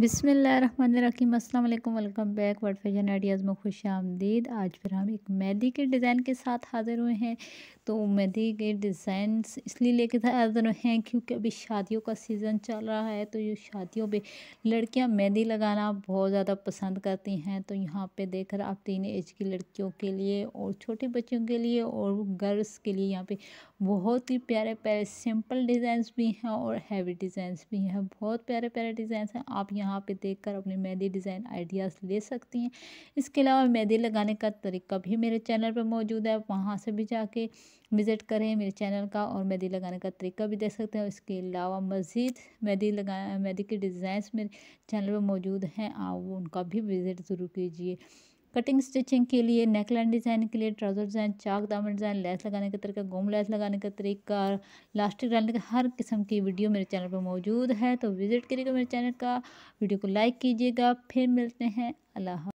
बिसमीम अल्लाम welcome back world fashion ideas में खुश आमदीद आज फिर हम एक मेहदी के डिज़ाइन के साथ हाज़िर हुए हैं तो मेहदी के डिज़ाइन इसलिए लेके हाज़िर हुए हैं क्योंकि अभी शादियों का सीज़न चल रहा है तो ये शादियों पे लड़कियां मेहंदी लगाना बहुत ज़्यादा पसंद करती हैं तो यहाँ पर देख आप तीन एज की लड़कियों के लिए और छोटे बच्चों के लिए और गर्ल्स के लिए यहाँ पर बहुत ही प्यारे प्यारे सिंपल डिज़ाइंस भी हैं और हैवी डिज़ाइंस भी हैं बहुत प्यारे प्यारे डिज़ाइंस हैं आप यहाँ यहाँ पे देखकर अपने मेहंदी डिज़ाइन आइडियाज़ ले सकती हैं इसके अलावा मेहंदी लगाने का तरीका भी मेरे चैनल पर मौजूद है वहाँ से भी जाके विज़िट करें मेरे चैनल का और मेहंदी लगाने का तरीका भी देख सकते हैं इसके अलावा मज़ीद मेहंदी लगा मेहंदी के डिज़ाइंस मेरे चैनल पर मौजूद हैं आप उनका भी विज़िट ज़रूर कीजिए कटिंग स्टिचिंग के लिए नेकलाइन डिज़ाइन के लिए ट्राउज़र डिज़ाइन चाक दामन डिज़ाइन लेस लगाने का तरीका गोम लेस लगाने का तरीका लास्टिक डालने का हर किस्म की वीडियो मेरे चैनल पर मौजूद है तो विज़िट करिएगा मेरे चैनल का वीडियो को लाइक कीजिएगा फिर मिलते हैं अल्लाह